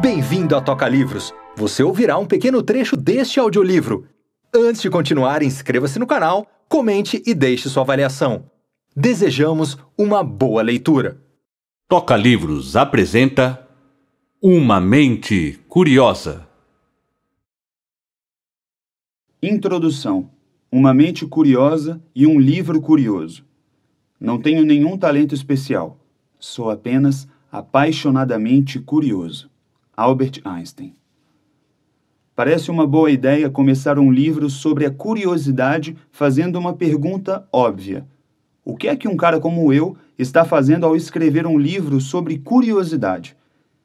Bem-vindo à Toca Livros. Você ouvirá um pequeno trecho deste audiolivro. Antes de continuar, inscreva-se no canal, comente e deixe sua avaliação. Desejamos uma boa leitura. Toca Livros apresenta Uma Mente Curiosa. Introdução: Uma Mente Curiosa e um Livro Curioso. Não tenho nenhum talento especial, sou apenas apaixonadamente curioso. Albert Einstein. Parece uma boa ideia começar um livro sobre a curiosidade fazendo uma pergunta óbvia. O que é que um cara como eu está fazendo ao escrever um livro sobre curiosidade?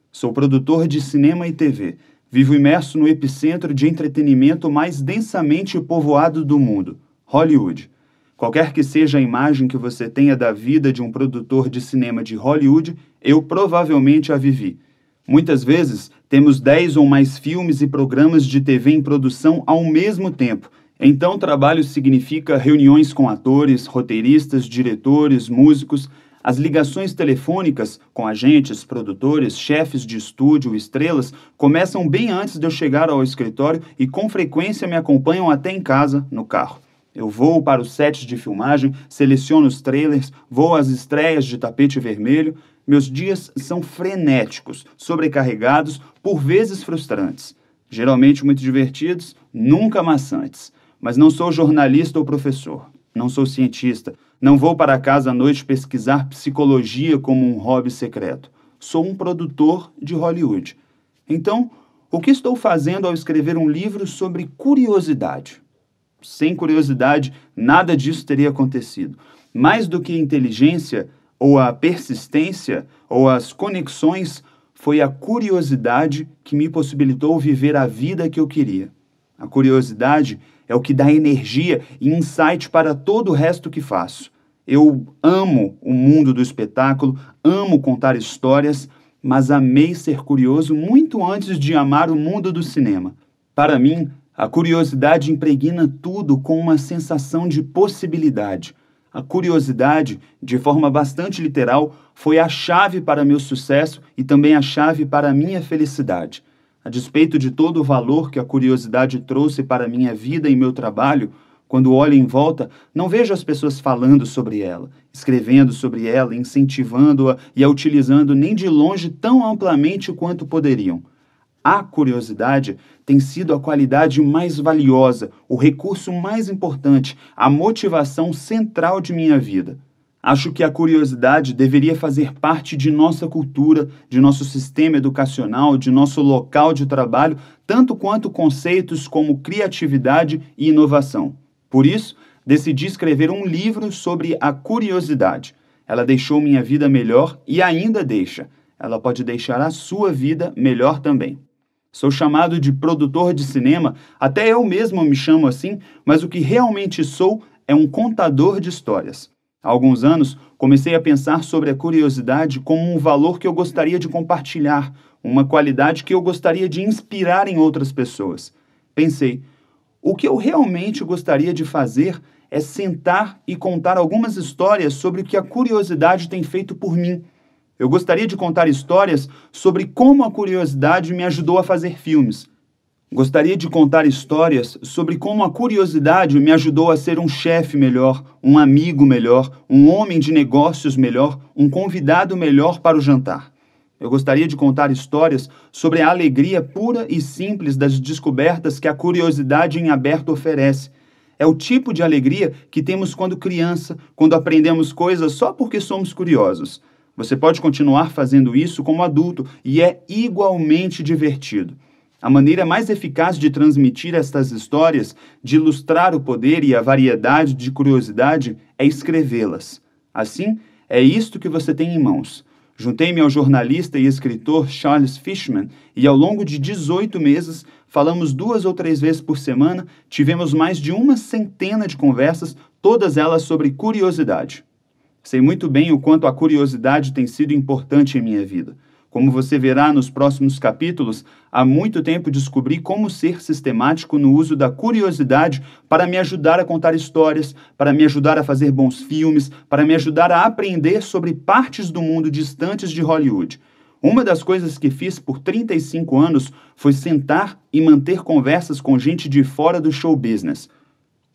Sou produtor de cinema e TV. Vivo imerso no epicentro de entretenimento mais densamente povoado do mundo, Hollywood. Qualquer que seja a imagem que você tenha da vida de um produtor de cinema de Hollywood, eu provavelmente a vivi. Muitas vezes, temos 10 ou mais filmes e programas de TV em produção ao mesmo tempo. Então, trabalho significa reuniões com atores, roteiristas, diretores, músicos, as ligações telefônicas com agentes, produtores, chefes de estúdio, estrelas, começam bem antes de eu chegar ao escritório e com frequência me acompanham até em casa, no carro. Eu vou para os sets de filmagem, seleciono os trailers, vou às estreias de tapete vermelho, meus dias são frenéticos, sobrecarregados, por vezes frustrantes. Geralmente muito divertidos, nunca maçantes. Mas não sou jornalista ou professor. Não sou cientista. Não vou para casa à noite pesquisar psicologia como um hobby secreto. Sou um produtor de Hollywood. Então, o que estou fazendo ao escrever um livro sobre curiosidade? Sem curiosidade, nada disso teria acontecido. Mais do que inteligência, ou a persistência, ou as conexões, foi a curiosidade que me possibilitou viver a vida que eu queria. A curiosidade é o que dá energia e insight para todo o resto que faço. Eu amo o mundo do espetáculo, amo contar histórias, mas amei ser curioso muito antes de amar o mundo do cinema. Para mim, a curiosidade impregna tudo com uma sensação de possibilidade. A curiosidade, de forma bastante literal, foi a chave para meu sucesso e também a chave para minha felicidade. A despeito de todo o valor que a curiosidade trouxe para minha vida e meu trabalho, quando olho em volta, não vejo as pessoas falando sobre ela, escrevendo sobre ela, incentivando-a e a utilizando nem de longe tão amplamente quanto poderiam. A curiosidade tem sido a qualidade mais valiosa, o recurso mais importante, a motivação central de minha vida. Acho que a curiosidade deveria fazer parte de nossa cultura, de nosso sistema educacional, de nosso local de trabalho, tanto quanto conceitos como criatividade e inovação. Por isso, decidi escrever um livro sobre a curiosidade. Ela deixou minha vida melhor e ainda deixa. Ela pode deixar a sua vida melhor também. Sou chamado de produtor de cinema, até eu mesmo me chamo assim, mas o que realmente sou é um contador de histórias. Há alguns anos, comecei a pensar sobre a curiosidade como um valor que eu gostaria de compartilhar, uma qualidade que eu gostaria de inspirar em outras pessoas. Pensei, o que eu realmente gostaria de fazer é sentar e contar algumas histórias sobre o que a curiosidade tem feito por mim eu gostaria de contar histórias sobre como a curiosidade me ajudou a fazer filmes. Gostaria de contar histórias sobre como a curiosidade me ajudou a ser um chefe melhor, um amigo melhor, um homem de negócios melhor, um convidado melhor para o jantar. Eu gostaria de contar histórias sobre a alegria pura e simples das descobertas que a curiosidade em aberto oferece. É o tipo de alegria que temos quando criança, quando aprendemos coisas só porque somos curiosos. Você pode continuar fazendo isso como adulto e é igualmente divertido. A maneira mais eficaz de transmitir estas histórias, de ilustrar o poder e a variedade de curiosidade, é escrevê-las. Assim, é isto que você tem em mãos. Juntei-me ao jornalista e escritor Charles Fishman e, ao longo de 18 meses, falamos duas ou três vezes por semana, tivemos mais de uma centena de conversas, todas elas sobre curiosidade. Sei muito bem o quanto a curiosidade tem sido importante em minha vida. Como você verá nos próximos capítulos, há muito tempo descobri como ser sistemático no uso da curiosidade para me ajudar a contar histórias, para me ajudar a fazer bons filmes, para me ajudar a aprender sobre partes do mundo distantes de Hollywood. Uma das coisas que fiz por 35 anos foi sentar e manter conversas com gente de fora do show business.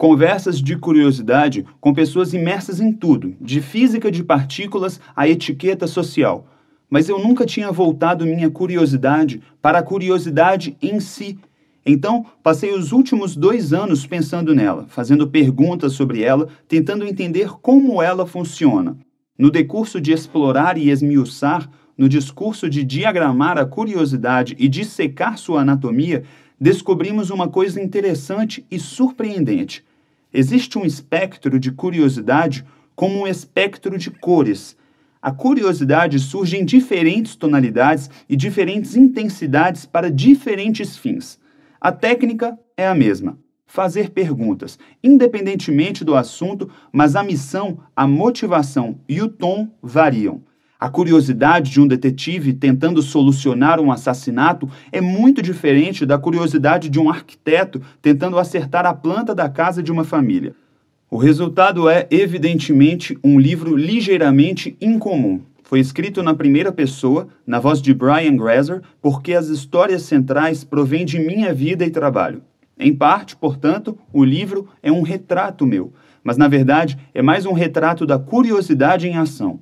Conversas de curiosidade com pessoas imersas em tudo, de física de partículas à etiqueta social. Mas eu nunca tinha voltado minha curiosidade para a curiosidade em si. Então, passei os últimos dois anos pensando nela, fazendo perguntas sobre ela, tentando entender como ela funciona. No decurso de explorar e esmiuçar, no discurso de diagramar a curiosidade e dissecar sua anatomia, descobrimos uma coisa interessante e surpreendente Existe um espectro de curiosidade como um espectro de cores. A curiosidade surge em diferentes tonalidades e diferentes intensidades para diferentes fins. A técnica é a mesma: fazer perguntas, independentemente do assunto, mas a missão, a motivação e o tom variam. A curiosidade de um detetive tentando solucionar um assassinato é muito diferente da curiosidade de um arquiteto tentando acertar a planta da casa de uma família. O resultado é, evidentemente, um livro ligeiramente incomum. Foi escrito na primeira pessoa, na voz de Brian Grazer, porque as histórias centrais provêm de minha vida e trabalho. Em parte, portanto, o livro é um retrato meu, mas na verdade é mais um retrato da curiosidade em ação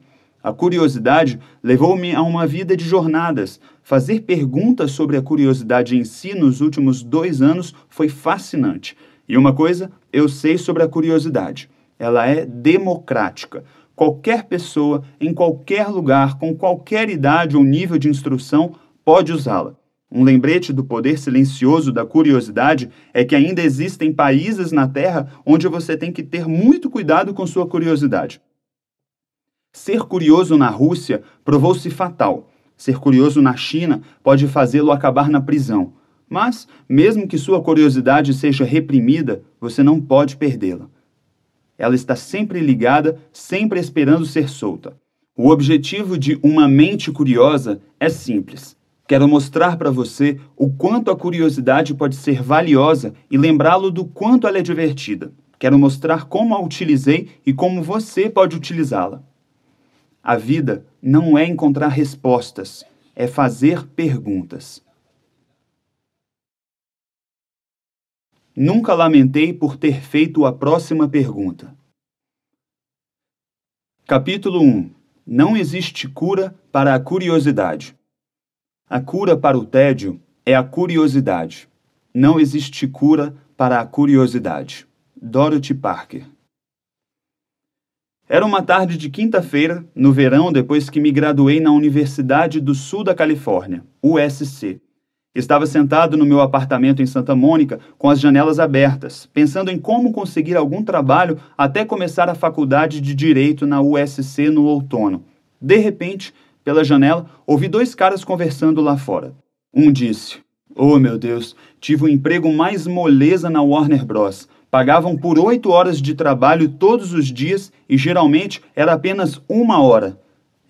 a curiosidade levou-me a uma vida de jornadas. Fazer perguntas sobre a curiosidade em si nos últimos dois anos foi fascinante. E uma coisa eu sei sobre a curiosidade: ela é democrática. Qualquer pessoa, em qualquer lugar, com qualquer idade ou nível de instrução, pode usá-la. Um lembrete do poder silencioso da curiosidade é que ainda existem países na Terra onde você tem que ter muito cuidado com sua curiosidade. Ser curioso na Rússia provou-se fatal. Ser curioso na China pode fazê-lo acabar na prisão. Mas, mesmo que sua curiosidade seja reprimida, você não pode perdê-la. Ela está sempre ligada, sempre esperando ser solta. O objetivo de uma mente curiosa é simples. Quero mostrar para você o quanto a curiosidade pode ser valiosa e lembrá-lo do quanto ela é divertida. Quero mostrar como a utilizei e como você pode utilizá-la. A vida não é encontrar respostas, é fazer perguntas. Nunca lamentei por ter feito a próxima pergunta. Capítulo 1 Não existe cura para a curiosidade. A cura para o tédio é a curiosidade. Não existe cura para a curiosidade. Dorothy Parker era uma tarde de quinta-feira, no verão, depois que me graduei na Universidade do Sul da Califórnia, USC. Estava sentado no meu apartamento em Santa Mônica, com as janelas abertas, pensando em como conseguir algum trabalho até começar a faculdade de Direito na USC no outono. De repente, pela janela, ouvi dois caras conversando lá fora. Um disse: Oh meu Deus, tive o um emprego mais moleza na Warner Bros. Pagavam por oito horas de trabalho todos os dias e geralmente era apenas uma hora.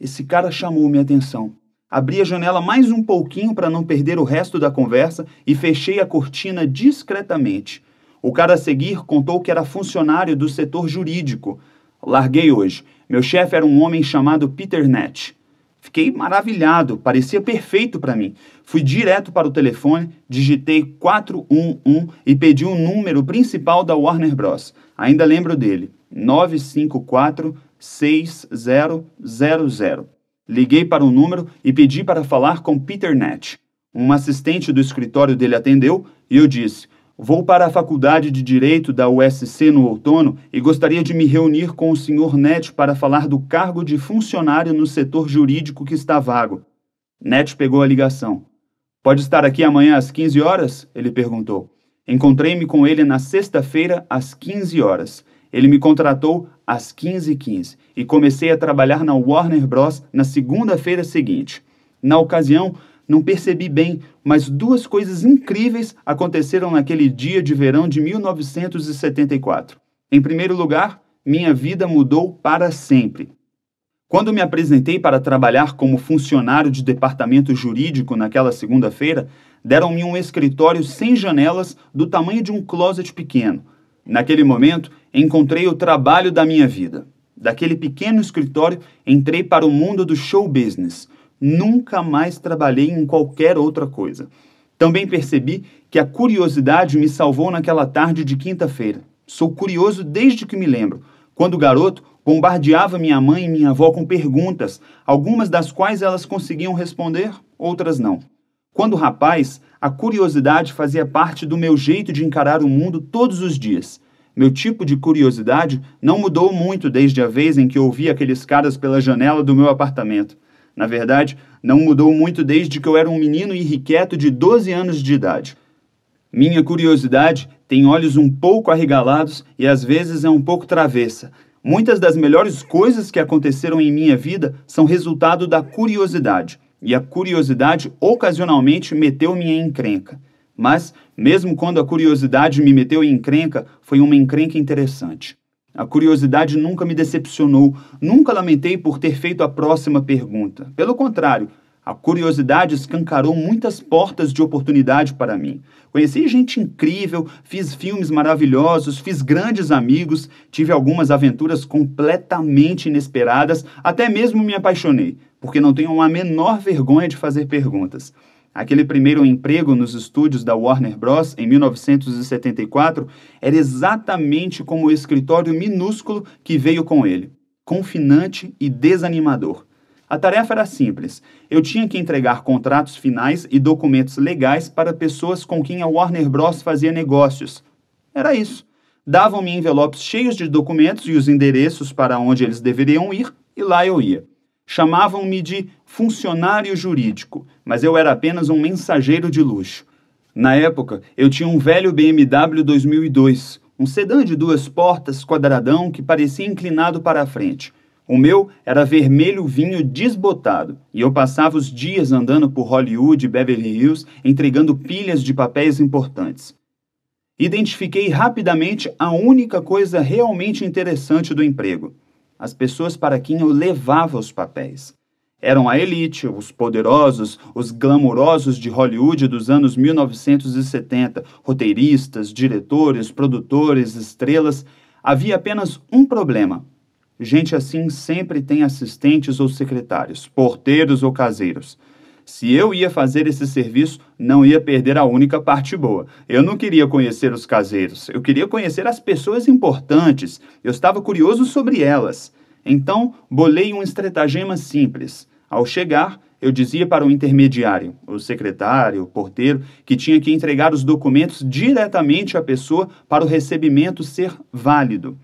Esse cara chamou minha atenção. Abri a janela mais um pouquinho para não perder o resto da conversa e fechei a cortina discretamente. O cara a seguir contou que era funcionário do setor jurídico. Larguei hoje. Meu chefe era um homem chamado Peter Nett. Fiquei maravilhado, parecia perfeito para mim. Fui direto para o telefone, digitei 411 e pedi o um número principal da Warner Bros. Ainda lembro dele: 954 6000. Liguei para o número e pedi para falar com Peter Nett. Um assistente do escritório dele atendeu e eu disse: Vou para a Faculdade de Direito da USC no outono e gostaria de me reunir com o senhor Net para falar do cargo de funcionário no setor jurídico que está vago. Net pegou a ligação. Pode estar aqui amanhã às 15 horas? Ele perguntou. Encontrei-me com ele na sexta-feira às 15 horas. Ele me contratou às 15 h 15, e comecei a trabalhar na Warner Bros. na segunda-feira seguinte. Na ocasião, não percebi bem, mas duas coisas incríveis aconteceram naquele dia de verão de 1974. Em primeiro lugar, minha vida mudou para sempre. Quando me apresentei para trabalhar como funcionário de departamento jurídico naquela segunda-feira, deram-me um escritório sem janelas do tamanho de um closet pequeno. Naquele momento, encontrei o trabalho da minha vida. Daquele pequeno escritório, entrei para o mundo do show business nunca mais trabalhei em qualquer outra coisa. Também percebi que a curiosidade me salvou naquela tarde de quinta-feira. Sou curioso desde que me lembro. Quando garoto, bombardeava minha mãe e minha avó com perguntas, algumas das quais elas conseguiam responder, outras não. Quando rapaz, a curiosidade fazia parte do meu jeito de encarar o mundo todos os dias. Meu tipo de curiosidade não mudou muito desde a vez em que ouvi aqueles caras pela janela do meu apartamento. Na verdade, não mudou muito desde que eu era um menino irrequieto de 12 anos de idade. Minha curiosidade tem olhos um pouco arregalados e às vezes é um pouco travessa. Muitas das melhores coisas que aconteceram em minha vida são resultado da curiosidade, e a curiosidade ocasionalmente meteu minha encrenca. Mas, mesmo quando a curiosidade me meteu em encrenca, foi uma encrenca interessante. A curiosidade nunca me decepcionou, nunca lamentei por ter feito a próxima pergunta. Pelo contrário, a curiosidade escancarou muitas portas de oportunidade para mim. Conheci gente incrível, fiz filmes maravilhosos, fiz grandes amigos, tive algumas aventuras completamente inesperadas, até mesmo me apaixonei, porque não tenho a menor vergonha de fazer perguntas. Aquele primeiro emprego nos estúdios da Warner Bros. em 1974 era exatamente como o escritório minúsculo que veio com ele confinante e desanimador. A tarefa era simples. Eu tinha que entregar contratos finais e documentos legais para pessoas com quem a Warner Bros. fazia negócios. Era isso. Davam-me envelopes cheios de documentos e os endereços para onde eles deveriam ir, e lá eu ia. Chamavam-me de funcionário jurídico, mas eu era apenas um mensageiro de luxo. Na época, eu tinha um velho BMW 2002, um sedã de duas portas quadradão que parecia inclinado para a frente. O meu era vermelho vinho desbotado, e eu passava os dias andando por Hollywood e Beverly Hills entregando pilhas de papéis importantes. Identifiquei rapidamente a única coisa realmente interessante do emprego: as pessoas para quem eu levava os papéis. Eram a elite, os poderosos, os glamurosos de Hollywood dos anos 1970, roteiristas, diretores, produtores, estrelas. Havia apenas um problema. Gente assim sempre tem assistentes ou secretários, porteiros ou caseiros. Se eu ia fazer esse serviço, não ia perder a única parte boa. Eu não queria conhecer os caseiros, eu queria conhecer as pessoas importantes. Eu estava curioso sobre elas. Então, bolei um estratagema simples. Ao chegar, eu dizia para o intermediário, o secretário, o porteiro, que tinha que entregar os documentos diretamente à pessoa para o recebimento ser válido.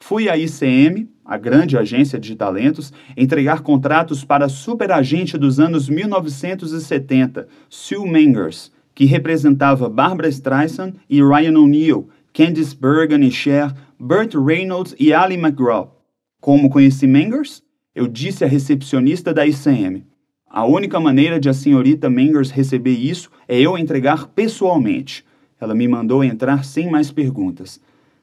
Fui à ICM, a grande agência de talentos, entregar contratos para a superagente dos anos 1970, Sue Mengers, que representava Barbara Streisand e Ryan O'Neill, Candice Bergen e Cher, Burt Reynolds e Ali McGraw. Como conheci Mangers, Eu disse à recepcionista da ICM. A única maneira de a senhorita Mangers receber isso é eu entregar pessoalmente. Ela me mandou entrar sem mais perguntas.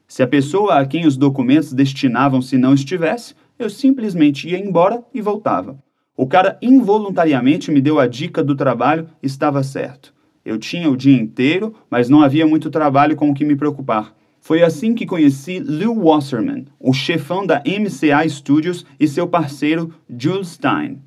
Se a pessoa a quem os documentos destinavam se não estivesse, eu simplesmente ia embora e voltava. O cara involuntariamente me deu a dica do trabalho, estava certo. Eu tinha o dia inteiro, mas não havia muito trabalho com o que me preocupar. Foi assim que conheci Lou Wasserman, o chefão da MCA Studios e seu parceiro Jules Stein.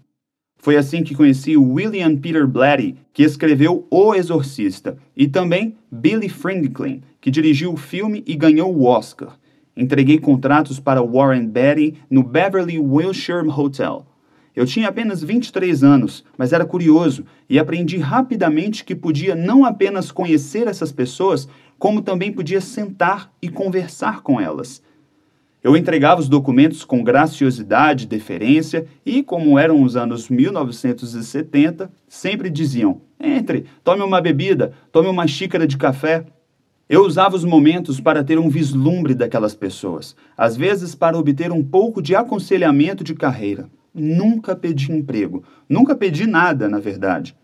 Foi assim que conheci William Peter Blatty, que escreveu O Exorcista, e também Billy Franklin, que dirigiu o filme e ganhou o Oscar. Entreguei contratos para Warren Beatty no Beverly Wilshire Hotel. Eu tinha apenas 23 anos, mas era curioso e aprendi rapidamente que podia não apenas conhecer essas pessoas, como também podia sentar e conversar com elas. Eu entregava os documentos com graciosidade, deferência e, como eram os anos 1970, sempre diziam: entre, tome uma bebida, tome uma xícara de café. Eu usava os momentos para ter um vislumbre daquelas pessoas, às vezes para obter um pouco de aconselhamento de carreira. Nunca pedi emprego, nunca pedi nada, na verdade.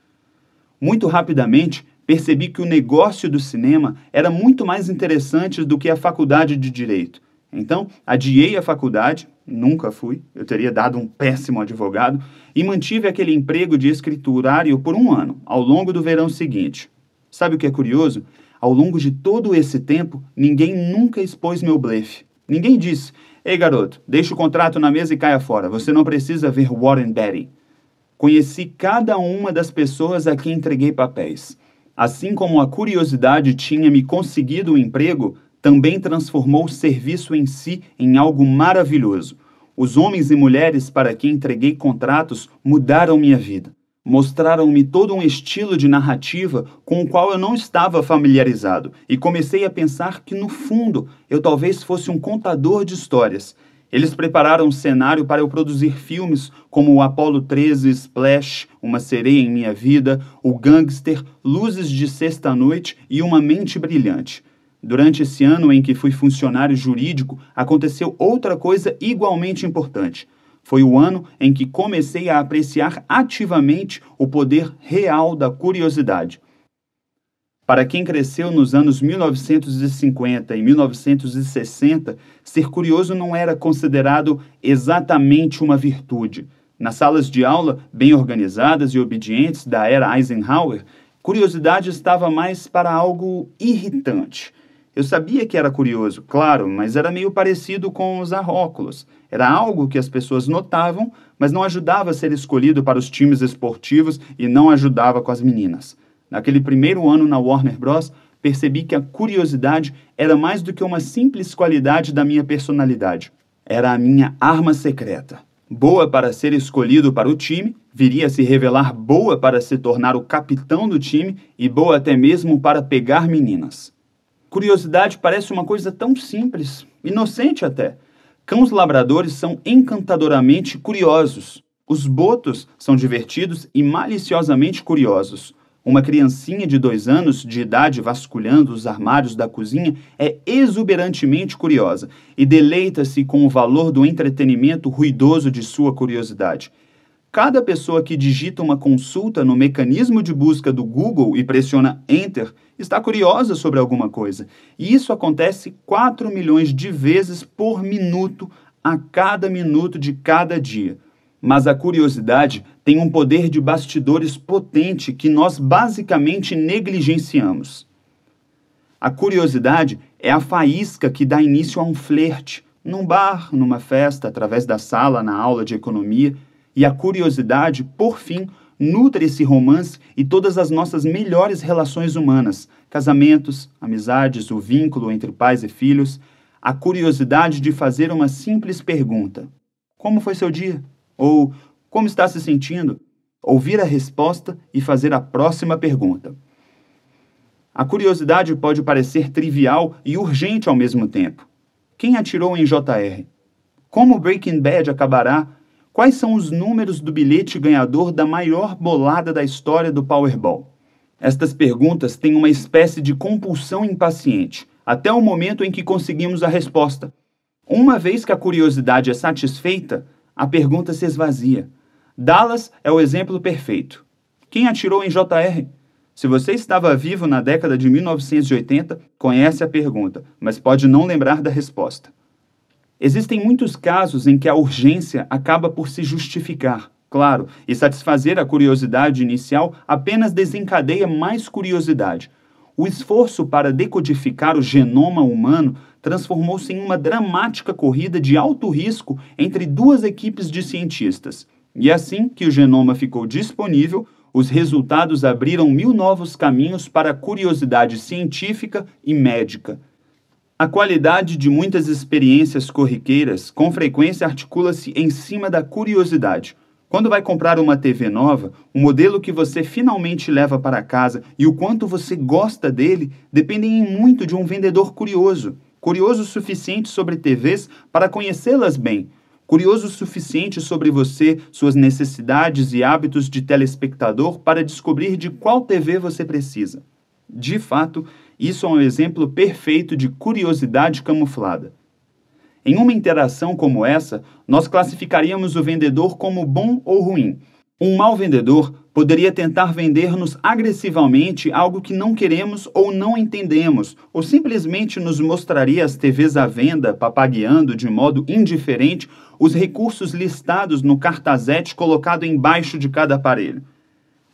Muito rapidamente Percebi que o negócio do cinema era muito mais interessante do que a faculdade de direito. Então, adiei a faculdade, nunca fui, eu teria dado um péssimo advogado, e mantive aquele emprego de escriturário por um ano, ao longo do verão seguinte. Sabe o que é curioso? Ao longo de todo esse tempo, ninguém nunca expôs meu blefe. Ninguém disse: Ei garoto, deixa o contrato na mesa e caia fora, você não precisa ver Warren Betty. Conheci cada uma das pessoas a quem entreguei papéis. Assim como a curiosidade tinha me conseguido o um emprego, também transformou o serviço em si em algo maravilhoso. Os homens e mulheres para quem entreguei contratos mudaram minha vida. Mostraram-me todo um estilo de narrativa com o qual eu não estava familiarizado e comecei a pensar que, no fundo, eu talvez fosse um contador de histórias eles prepararam um cenário para eu produzir filmes como o Apollo 13 Splash, Uma Sereia em Minha Vida, O Gangster, Luzes de Sexta-Noite e Uma Mente Brilhante. Durante esse ano em que fui funcionário jurídico, aconteceu outra coisa igualmente importante. Foi o ano em que comecei a apreciar ativamente o poder real da curiosidade. Para quem cresceu nos anos 1950 e 1960, ser curioso não era considerado exatamente uma virtude. Nas salas de aula, bem organizadas e obedientes da era Eisenhower, curiosidade estava mais para algo irritante. Eu sabia que era curioso, claro, mas era meio parecido com os arróculos. Era algo que as pessoas notavam, mas não ajudava a ser escolhido para os times esportivos e não ajudava com as meninas. Naquele primeiro ano na Warner Bros., percebi que a curiosidade era mais do que uma simples qualidade da minha personalidade. Era a minha arma secreta. Boa para ser escolhido para o time, viria a se revelar boa para se tornar o capitão do time e boa até mesmo para pegar meninas. Curiosidade parece uma coisa tão simples, inocente até. Cãos labradores são encantadoramente curiosos. Os botos são divertidos e maliciosamente curiosos. Uma criancinha de dois anos de idade vasculhando os armários da cozinha é exuberantemente curiosa e deleita-se com o valor do entretenimento ruidoso de sua curiosidade. Cada pessoa que digita uma consulta no mecanismo de busca do Google e pressiona Enter está curiosa sobre alguma coisa. E isso acontece 4 milhões de vezes por minuto a cada minuto de cada dia. Mas a curiosidade tem um poder de bastidores potente que nós basicamente negligenciamos. A curiosidade é a faísca que dá início a um flerte, num bar, numa festa, através da sala, na aula de economia, e a curiosidade, por fim, nutre esse romance e todas as nossas melhores relações humanas, casamentos, amizades, o vínculo entre pais e filhos, a curiosidade de fazer uma simples pergunta: Como foi seu dia? Ou como está se sentindo? Ouvir a resposta e fazer a próxima pergunta. A curiosidade pode parecer trivial e urgente ao mesmo tempo. Quem atirou em JR? Como Breaking Bad acabará? Quais são os números do bilhete ganhador da maior bolada da história do Powerball? Estas perguntas têm uma espécie de compulsão impaciente, até o momento em que conseguimos a resposta. Uma vez que a curiosidade é satisfeita, a pergunta se esvazia. Dallas é o exemplo perfeito. Quem atirou em JR? Se você estava vivo na década de 1980, conhece a pergunta, mas pode não lembrar da resposta. Existem muitos casos em que a urgência acaba por se justificar, claro, e satisfazer a curiosidade inicial apenas desencadeia mais curiosidade. O esforço para decodificar o genoma humano transformou-se em uma dramática corrida de alto risco entre duas equipes de cientistas. E assim que o genoma ficou disponível, os resultados abriram mil novos caminhos para a curiosidade científica e médica. A qualidade de muitas experiências corriqueiras com frequência articula-se em cima da curiosidade. Quando vai comprar uma TV nova, o modelo que você finalmente leva para casa e o quanto você gosta dele dependem muito de um vendedor curioso curioso o suficiente sobre TVs para conhecê-las bem, curioso o suficiente sobre você, suas necessidades e hábitos de telespectador para descobrir de qual TV você precisa. De fato, isso é um exemplo perfeito de curiosidade camuflada. Em uma interação como essa, nós classificaríamos o vendedor como bom ou ruim. Um mau vendedor Poderia tentar vender-nos agressivamente algo que não queremos ou não entendemos, ou simplesmente nos mostraria as TVs à venda, papagueando de modo indiferente os recursos listados no cartazete colocado embaixo de cada aparelho.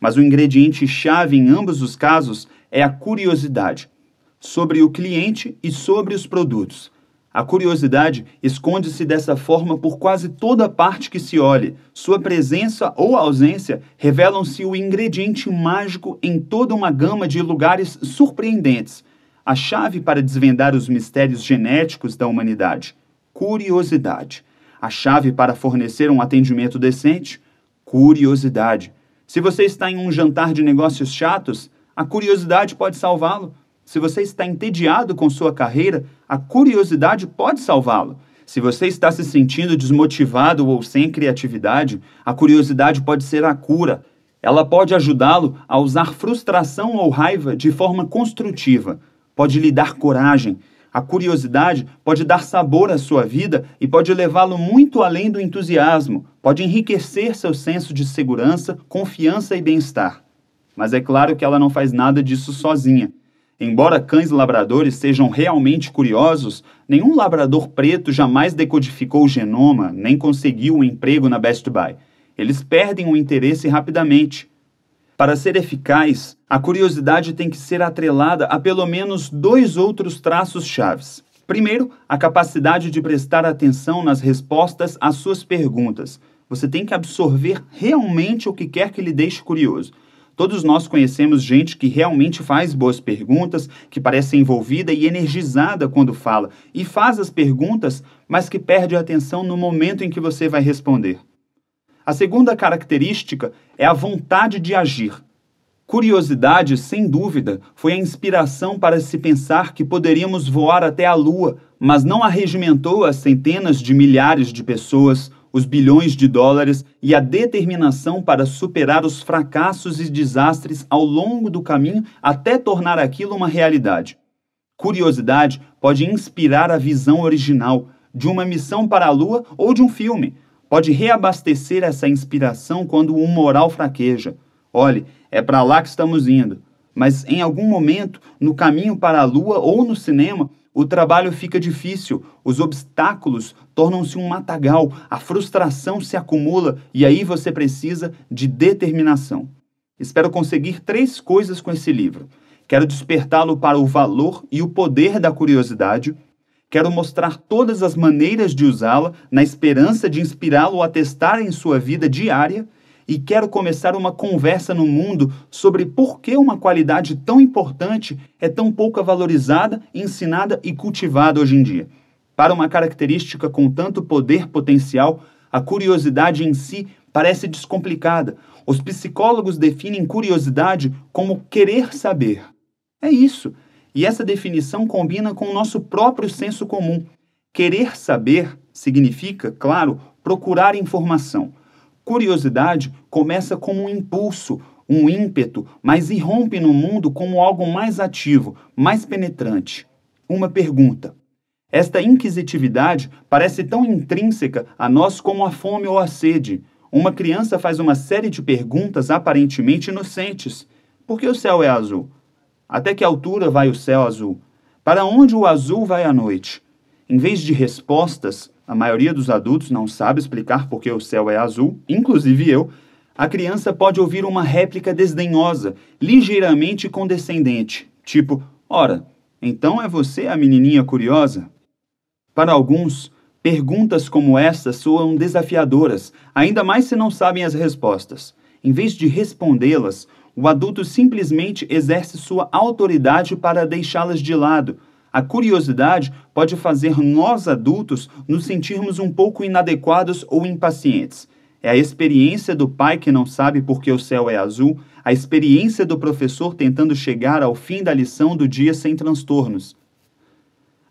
Mas o ingrediente chave em ambos os casos é a curiosidade sobre o cliente e sobre os produtos. A curiosidade esconde-se dessa forma por quase toda parte que se olhe. Sua presença ou ausência revelam-se o ingrediente mágico em toda uma gama de lugares surpreendentes. A chave para desvendar os mistérios genéticos da humanidade. Curiosidade. A chave para fornecer um atendimento decente? Curiosidade. Se você está em um jantar de negócios chatos, a curiosidade pode salvá-lo. Se você está entediado com sua carreira, a curiosidade pode salvá-lo. Se você está se sentindo desmotivado ou sem criatividade, a curiosidade pode ser a cura. Ela pode ajudá-lo a usar frustração ou raiva de forma construtiva, pode lhe dar coragem. A curiosidade pode dar sabor à sua vida e pode levá-lo muito além do entusiasmo, pode enriquecer seu senso de segurança, confiança e bem-estar. Mas é claro que ela não faz nada disso sozinha. Embora cães labradores sejam realmente curiosos, nenhum labrador preto jamais decodificou o genoma nem conseguiu um emprego na Best Buy. Eles perdem o interesse rapidamente. Para ser eficaz, a curiosidade tem que ser atrelada a pelo menos dois outros traços chaves. Primeiro, a capacidade de prestar atenção nas respostas às suas perguntas. Você tem que absorver realmente o que quer que lhe deixe curioso. Todos nós conhecemos gente que realmente faz boas perguntas, que parece envolvida e energizada quando fala, e faz as perguntas, mas que perde a atenção no momento em que você vai responder. A segunda característica é a vontade de agir. Curiosidade, sem dúvida, foi a inspiração para se pensar que poderíamos voar até a Lua, mas não arregimentou as centenas de milhares de pessoas, os bilhões de dólares e a determinação para superar os fracassos e desastres ao longo do caminho até tornar aquilo uma realidade. Curiosidade pode inspirar a visão original de uma missão para a Lua ou de um filme. Pode reabastecer essa inspiração quando o moral fraqueja. Olhe, é para lá que estamos indo. Mas em algum momento, no caminho para a Lua ou no cinema, o trabalho fica difícil, os obstáculos tornam-se um matagal, a frustração se acumula e aí você precisa de determinação. Espero conseguir três coisas com esse livro. Quero despertá-lo para o valor e o poder da curiosidade. Quero mostrar todas as maneiras de usá-la, na esperança de inspirá-lo a testar em sua vida diária. E quero começar uma conversa no mundo sobre por que uma qualidade tão importante é tão pouco valorizada, ensinada e cultivada hoje em dia. Para uma característica com tanto poder potencial, a curiosidade em si parece descomplicada. Os psicólogos definem curiosidade como querer saber. É isso. E essa definição combina com o nosso próprio senso comum. Querer saber significa, claro, procurar informação. Curiosidade começa como um impulso, um ímpeto, mas irrompe no mundo como algo mais ativo, mais penetrante. Uma pergunta: esta inquisitividade parece tão intrínseca a nós como a fome ou a sede. Uma criança faz uma série de perguntas aparentemente inocentes. Por que o céu é azul? Até que altura vai o céu azul? Para onde o azul vai à noite? Em vez de respostas, a maioria dos adultos não sabe explicar por que o céu é azul, inclusive eu. A criança pode ouvir uma réplica desdenhosa, ligeiramente condescendente, tipo: Ora, então é você a menininha curiosa? Para alguns, perguntas como essa soam desafiadoras, ainda mais se não sabem as respostas. Em vez de respondê-las, o adulto simplesmente exerce sua autoridade para deixá-las de lado. A curiosidade pode fazer nós adultos nos sentirmos um pouco inadequados ou impacientes. É a experiência do pai que não sabe por que o céu é azul, a experiência do professor tentando chegar ao fim da lição do dia sem transtornos.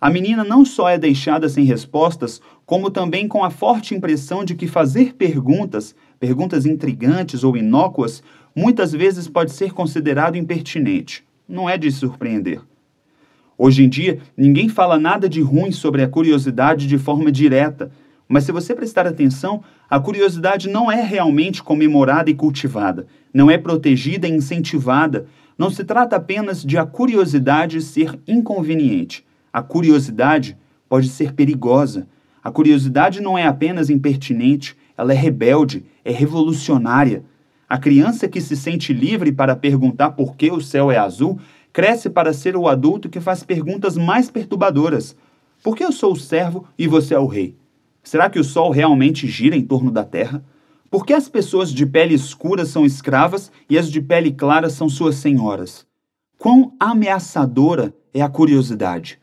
A menina não só é deixada sem respostas, como também com a forte impressão de que fazer perguntas, perguntas intrigantes ou inócuas, muitas vezes pode ser considerado impertinente. Não é de surpreender. Hoje em dia, ninguém fala nada de ruim sobre a curiosidade de forma direta, mas se você prestar atenção, a curiosidade não é realmente comemorada e cultivada, não é protegida e incentivada. Não se trata apenas de a curiosidade ser inconveniente a curiosidade pode ser perigosa. A curiosidade não é apenas impertinente, ela é rebelde, é revolucionária. A criança que se sente livre para perguntar por que o céu é azul cresce para ser o adulto que faz perguntas mais perturbadoras. Por que eu sou o servo e você é o rei? Será que o sol realmente gira em torno da terra? Por que as pessoas de pele escura são escravas e as de pele clara são suas senhoras? Quão ameaçadora é a curiosidade!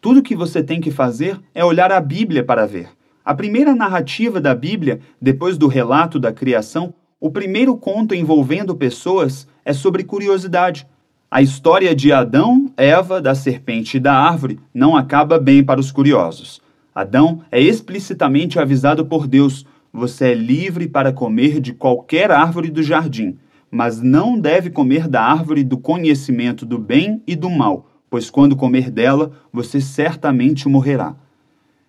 Tudo que você tem que fazer é olhar a Bíblia para ver. A primeira narrativa da Bíblia, depois do relato da criação, o primeiro conto envolvendo pessoas é sobre curiosidade. A história de Adão, Eva, da serpente e da árvore não acaba bem para os curiosos. Adão é explicitamente avisado por Deus: você é livre para comer de qualquer árvore do jardim, mas não deve comer da árvore do conhecimento do bem e do mal pois quando comer dela, você certamente morrerá.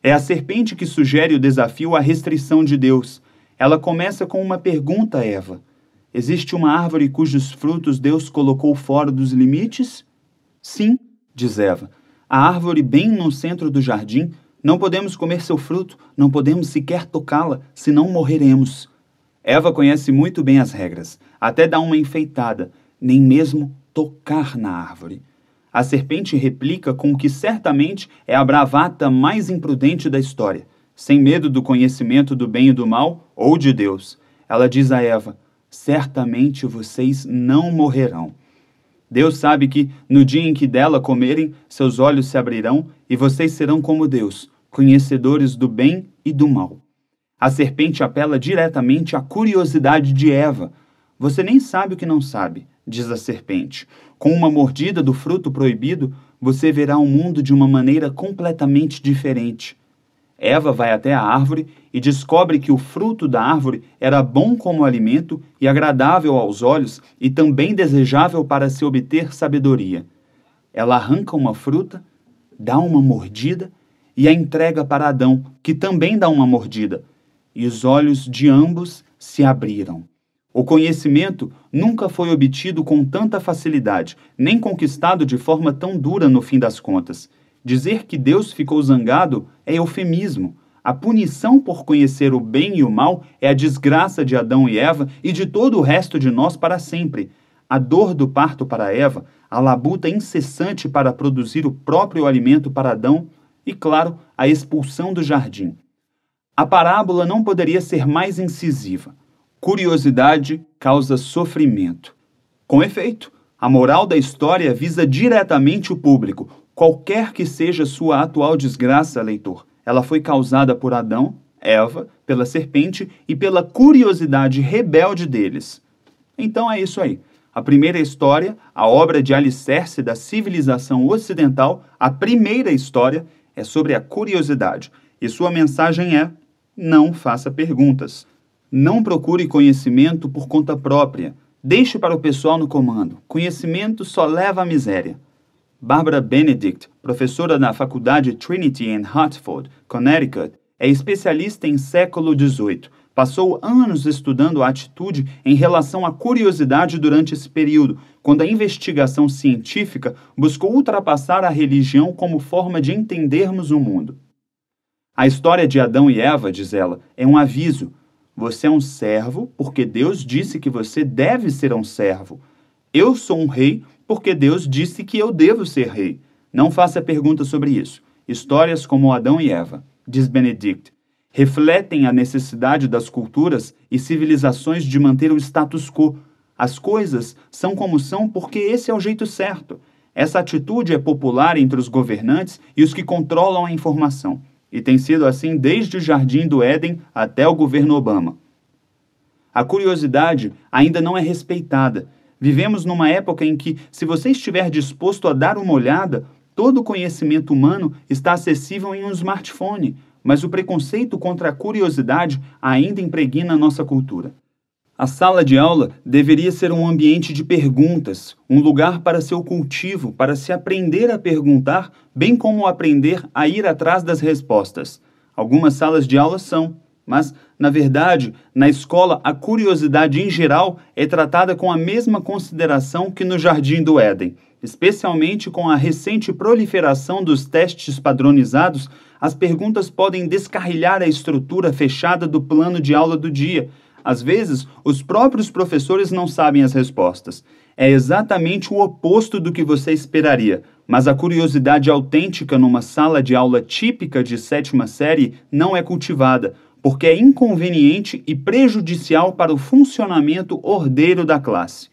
É a serpente que sugere o desafio à restrição de Deus. Ela começa com uma pergunta a Eva: Existe uma árvore cujos frutos Deus colocou fora dos limites? Sim, diz Eva. A árvore bem no centro do jardim, não podemos comer seu fruto, não podemos sequer tocá-la, senão morreremos. Eva conhece muito bem as regras, até dá uma enfeitada, nem mesmo tocar na árvore. A serpente replica com o que certamente é a bravata mais imprudente da história, sem medo do conhecimento do bem e do mal ou de Deus. Ela diz a Eva: Certamente vocês não morrerão. Deus sabe que, no dia em que dela comerem, seus olhos se abrirão e vocês serão como Deus, conhecedores do bem e do mal. A serpente apela diretamente à curiosidade de Eva. Você nem sabe o que não sabe diz a serpente. Com uma mordida do fruto proibido, você verá o um mundo de uma maneira completamente diferente. Eva vai até a árvore e descobre que o fruto da árvore era bom como alimento e agradável aos olhos e também desejável para se obter sabedoria. Ela arranca uma fruta, dá uma mordida e a entrega para Adão, que também dá uma mordida. E os olhos de ambos se abriram. O conhecimento nunca foi obtido com tanta facilidade, nem conquistado de forma tão dura no fim das contas. Dizer que Deus ficou zangado é eufemismo. A punição por conhecer o bem e o mal é a desgraça de Adão e Eva e de todo o resto de nós para sempre. A dor do parto para Eva, a labuta incessante para produzir o próprio alimento para Adão e, claro, a expulsão do jardim. A parábola não poderia ser mais incisiva curiosidade causa sofrimento. Com efeito, a moral da história visa diretamente o público, qualquer que seja sua atual desgraça, leitor. Ela foi causada por Adão, Eva, pela serpente e pela curiosidade rebelde deles. Então é isso aí. A primeira história, a obra de alicerce da civilização ocidental, a primeira história é sobre a curiosidade. E sua mensagem é: não faça perguntas. Não procure conhecimento por conta própria. Deixe para o pessoal no comando. Conhecimento só leva à miséria. Barbara Benedict, professora na Faculdade Trinity em Hartford, Connecticut, é especialista em século XVIII. Passou anos estudando a atitude em relação à curiosidade durante esse período, quando a investigação científica buscou ultrapassar a religião como forma de entendermos o mundo. A história de Adão e Eva, diz ela, é um aviso você é um servo porque Deus disse que você deve ser um servo. Eu sou um rei porque Deus disse que eu devo ser rei. Não faça perguntas sobre isso. Histórias como Adão e Eva, diz Benedict, refletem a necessidade das culturas e civilizações de manter o status quo. As coisas são como são porque esse é o jeito certo. Essa atitude é popular entre os governantes e os que controlam a informação e tem sido assim desde o Jardim do Éden até o governo Obama. A curiosidade ainda não é respeitada. Vivemos numa época em que, se você estiver disposto a dar uma olhada, todo o conhecimento humano está acessível em um smartphone, mas o preconceito contra a curiosidade ainda impregna nossa cultura. A sala de aula deveria ser um ambiente de perguntas, um lugar para seu cultivo, para se aprender a perguntar, bem como aprender a ir atrás das respostas. Algumas salas de aula são, mas, na verdade, na escola a curiosidade em geral é tratada com a mesma consideração que no Jardim do Éden. Especialmente com a recente proliferação dos testes padronizados, as perguntas podem descarrilhar a estrutura fechada do plano de aula do dia às vezes, os próprios professores não sabem as respostas. É exatamente o oposto do que você esperaria, mas a curiosidade autêntica numa sala de aula típica de sétima série não é cultivada, porque é inconveniente e prejudicial para o funcionamento ordeiro da classe.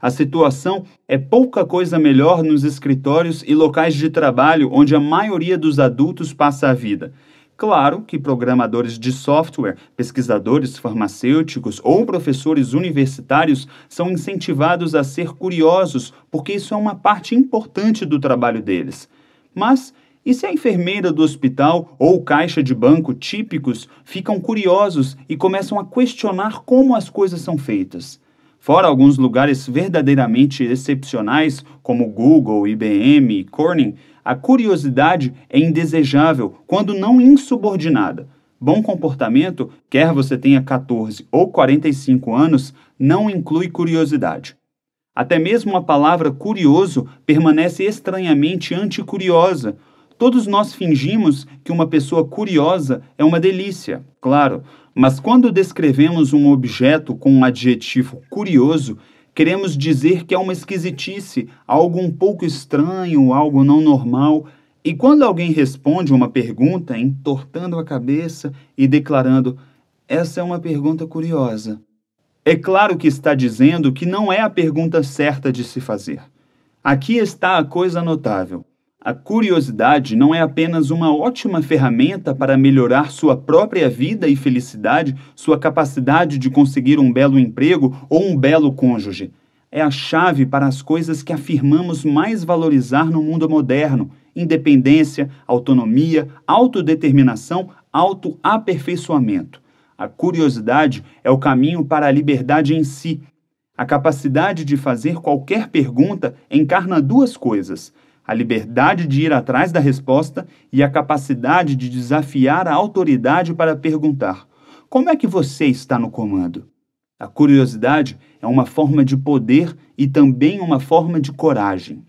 A situação é pouca coisa melhor nos escritórios e locais de trabalho onde a maioria dos adultos passa a vida. Claro que programadores de software, pesquisadores farmacêuticos ou professores universitários são incentivados a ser curiosos, porque isso é uma parte importante do trabalho deles. Mas e se a enfermeira do hospital ou caixa de banco típicos ficam curiosos e começam a questionar como as coisas são feitas? Fora alguns lugares verdadeiramente excepcionais, como Google, IBM e Corning, a curiosidade é indesejável quando não insubordinada. Bom comportamento, quer você tenha 14 ou 45 anos, não inclui curiosidade. Até mesmo a palavra curioso permanece estranhamente anticuriosa. Todos nós fingimos que uma pessoa curiosa é uma delícia, claro, mas quando descrevemos um objeto com um adjetivo curioso, Queremos dizer que é uma esquisitice, algo um pouco estranho, algo não normal. E quando alguém responde uma pergunta, entortando a cabeça e declarando: Essa é uma pergunta curiosa. É claro que está dizendo que não é a pergunta certa de se fazer. Aqui está a coisa notável. A curiosidade não é apenas uma ótima ferramenta para melhorar sua própria vida e felicidade, sua capacidade de conseguir um belo emprego ou um belo cônjuge. É a chave para as coisas que afirmamos mais valorizar no mundo moderno: independência, autonomia, autodeterminação, autoaperfeiçoamento. A curiosidade é o caminho para a liberdade em si. A capacidade de fazer qualquer pergunta encarna duas coisas a liberdade de ir atrás da resposta e a capacidade de desafiar a autoridade para perguntar: como é que você está no comando? A curiosidade é uma forma de poder e também uma forma de coragem.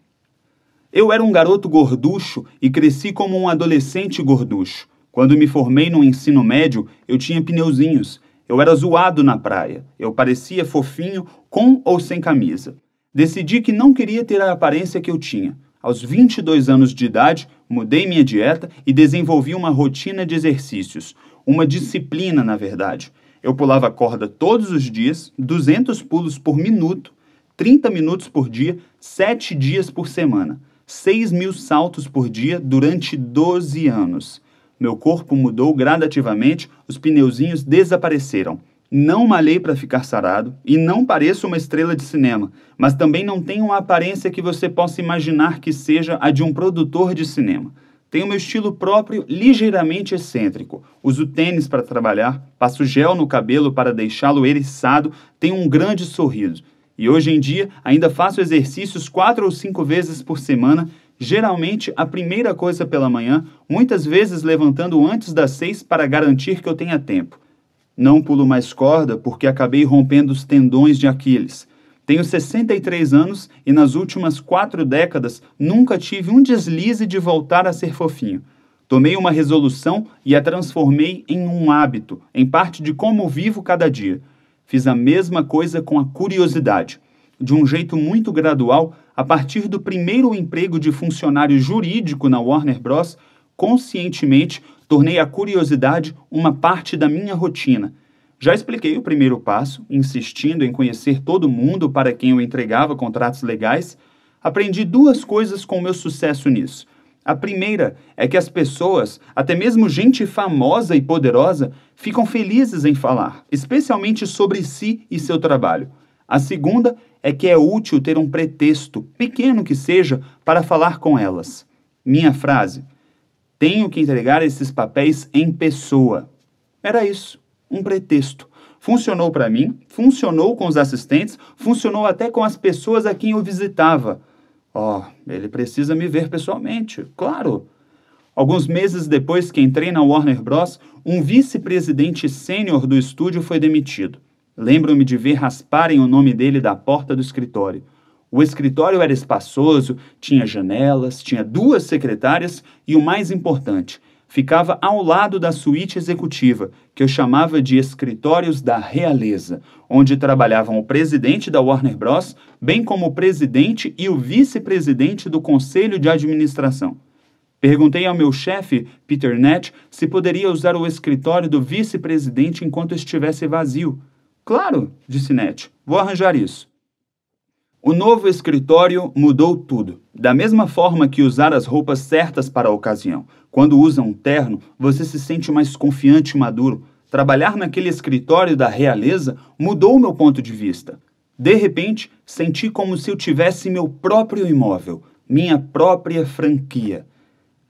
Eu era um garoto gorducho e cresci como um adolescente gorducho. Quando me formei no ensino médio, eu tinha pneuzinhos. Eu era zoado na praia. Eu parecia fofinho com ou sem camisa. Decidi que não queria ter a aparência que eu tinha. Aos 22 anos de idade, mudei minha dieta e desenvolvi uma rotina de exercícios, uma disciplina, na verdade. Eu pulava corda todos os dias, 200 pulos por minuto, 30 minutos por dia, 7 dias por semana, 6 mil saltos por dia durante 12 anos. Meu corpo mudou gradativamente, os pneuzinhos desapareceram. Não malhei para ficar sarado e não pareço uma estrela de cinema, mas também não tenho uma aparência que você possa imaginar que seja a de um produtor de cinema. Tenho meu estilo próprio ligeiramente excêntrico. Uso tênis para trabalhar, passo gel no cabelo para deixá-lo eriçado, tenho um grande sorriso. E hoje em dia ainda faço exercícios quatro ou cinco vezes por semana, geralmente a primeira coisa pela manhã, muitas vezes levantando antes das seis para garantir que eu tenha tempo. Não pulo mais corda porque acabei rompendo os tendões de Aquiles. Tenho 63 anos e nas últimas quatro décadas nunca tive um deslize de voltar a ser fofinho. Tomei uma resolução e a transformei em um hábito, em parte de como vivo cada dia. Fiz a mesma coisa com a curiosidade. De um jeito muito gradual, a partir do primeiro emprego de funcionário jurídico na Warner Bros., conscientemente tornei a curiosidade uma parte da minha rotina. Já expliquei o primeiro passo, insistindo em conhecer todo mundo para quem eu entregava contratos legais. Aprendi duas coisas com meu sucesso nisso. A primeira é que as pessoas, até mesmo gente famosa e poderosa, ficam felizes em falar, especialmente sobre si e seu trabalho. A segunda é que é útil ter um pretexto, pequeno que seja, para falar com elas. Minha frase: tenho que entregar esses papéis em pessoa. Era isso, um pretexto. Funcionou para mim, funcionou com os assistentes, funcionou até com as pessoas a quem eu visitava. Ó, oh, ele precisa me ver pessoalmente, claro. Alguns meses depois que entrei na Warner Bros., um vice-presidente sênior do estúdio foi demitido. Lembro-me de ver rasparem o nome dele da porta do escritório. O escritório era espaçoso, tinha janelas, tinha duas secretárias e o mais importante, ficava ao lado da suíte executiva, que eu chamava de Escritórios da Realeza, onde trabalhavam o presidente da Warner Bros., bem como o presidente e o vice-presidente do conselho de administração. Perguntei ao meu chefe, Peter Nett, se poderia usar o escritório do vice-presidente enquanto estivesse vazio. Claro, disse Nett, vou arranjar isso. O novo escritório mudou tudo. Da mesma forma que usar as roupas certas para a ocasião. Quando usa um terno, você se sente mais confiante e maduro. Trabalhar naquele escritório da realeza mudou o meu ponto de vista. De repente, senti como se eu tivesse meu próprio imóvel, minha própria franquia.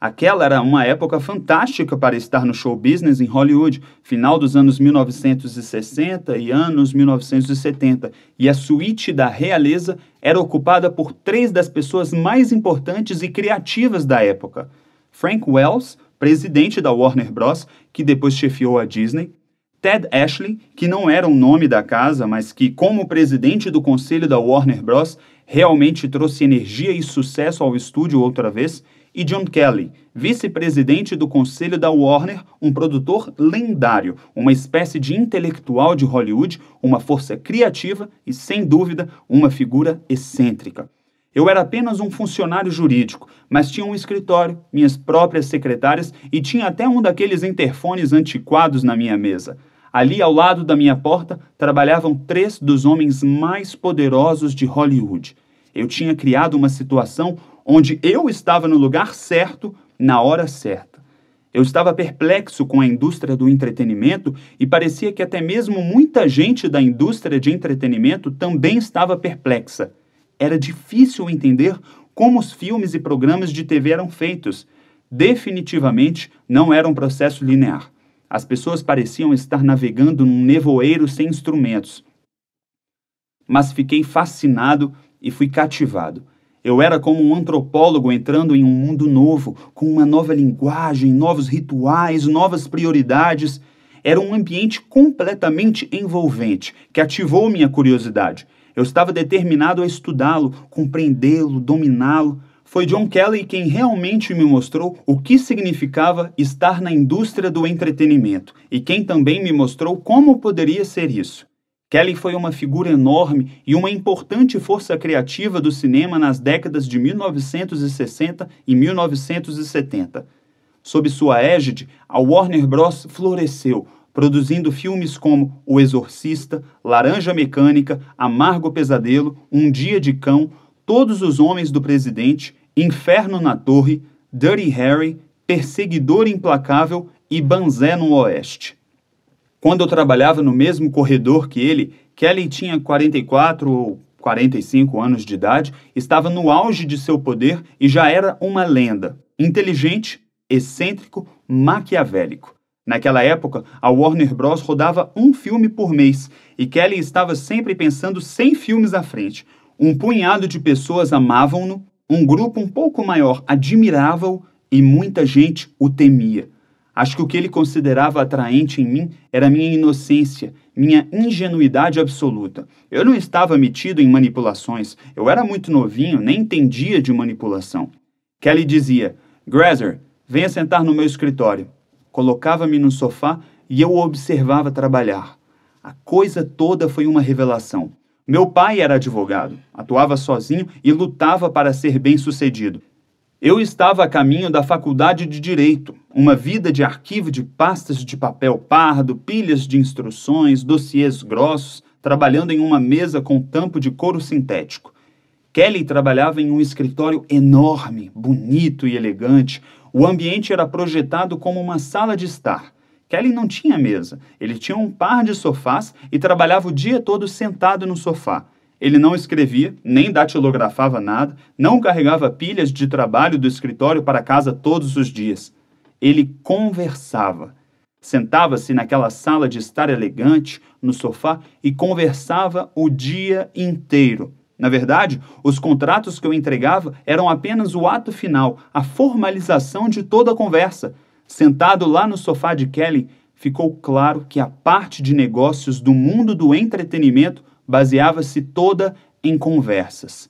Aquela era uma época fantástica para estar no show business em Hollywood, final dos anos 1960 e anos 1970, e a suíte da realeza era ocupada por três das pessoas mais importantes e criativas da época: Frank Wells, presidente da Warner Bros., que depois chefiou a Disney, Ted Ashley, que não era o um nome da casa, mas que, como presidente do conselho da Warner Bros., realmente trouxe energia e sucesso ao estúdio outra vez e John Kelly, vice-presidente do conselho da Warner, um produtor lendário, uma espécie de intelectual de Hollywood, uma força criativa e, sem dúvida, uma figura excêntrica. Eu era apenas um funcionário jurídico, mas tinha um escritório, minhas próprias secretárias e tinha até um daqueles interfones antiquados na minha mesa. Ali ao lado da minha porta trabalhavam três dos homens mais poderosos de Hollywood. Eu tinha criado uma situação onde eu estava no lugar certo, na hora certa. Eu estava perplexo com a indústria do entretenimento e parecia que até mesmo muita gente da indústria de entretenimento também estava perplexa. Era difícil entender como os filmes e programas de TV eram feitos. Definitivamente não era um processo linear. As pessoas pareciam estar navegando num nevoeiro sem instrumentos. Mas fiquei fascinado e fui cativado. Eu era como um antropólogo entrando em um mundo novo, com uma nova linguagem, novos rituais, novas prioridades. Era um ambiente completamente envolvente, que ativou minha curiosidade. Eu estava determinado a estudá-lo, compreendê-lo, dominá-lo. Foi John Kelly quem realmente me mostrou o que significava estar na indústria do entretenimento e quem também me mostrou como poderia ser isso. Kelly foi uma figura enorme e uma importante força criativa do cinema nas décadas de 1960 e 1970. Sob sua égide, a Warner Bros. floresceu, produzindo filmes como O Exorcista, Laranja Mecânica, Amargo Pesadelo, Um Dia de Cão, Todos os Homens do Presidente, Inferno na Torre, Dirty Harry, Perseguidor Implacável e Banzé no Oeste. Quando eu trabalhava no mesmo corredor que ele, Kelly tinha 44 ou 45 anos de idade, estava no auge de seu poder e já era uma lenda. Inteligente, excêntrico, maquiavélico. Naquela época, a Warner Bros. rodava um filme por mês e Kelly estava sempre pensando 100 filmes à frente. Um punhado de pessoas amavam-no, um grupo um pouco maior admirava-o e muita gente o temia. Acho que o que ele considerava atraente em mim era minha inocência, minha ingenuidade absoluta. Eu não estava metido em manipulações, eu era muito novinho, nem entendia de manipulação. Kelly dizia: Grazer, venha sentar no meu escritório. Colocava-me no sofá e eu o observava trabalhar. A coisa toda foi uma revelação. Meu pai era advogado, atuava sozinho e lutava para ser bem-sucedido. Eu estava a caminho da faculdade de direito uma vida de arquivo de pastas de papel pardo, pilhas de instruções, dossiês grossos, trabalhando em uma mesa com tampo de couro sintético. Kelly trabalhava em um escritório enorme, bonito e elegante. O ambiente era projetado como uma sala de estar. Kelly não tinha mesa, ele tinha um par de sofás e trabalhava o dia todo sentado no sofá. Ele não escrevia, nem datilografava nada, não carregava pilhas de trabalho do escritório para casa todos os dias ele conversava. Sentava-se naquela sala de estar elegante, no sofá, e conversava o dia inteiro. Na verdade, os contratos que eu entregava eram apenas o ato final, a formalização de toda a conversa. Sentado lá no sofá de Kelly, ficou claro que a parte de negócios do mundo do entretenimento baseava-se toda em conversas.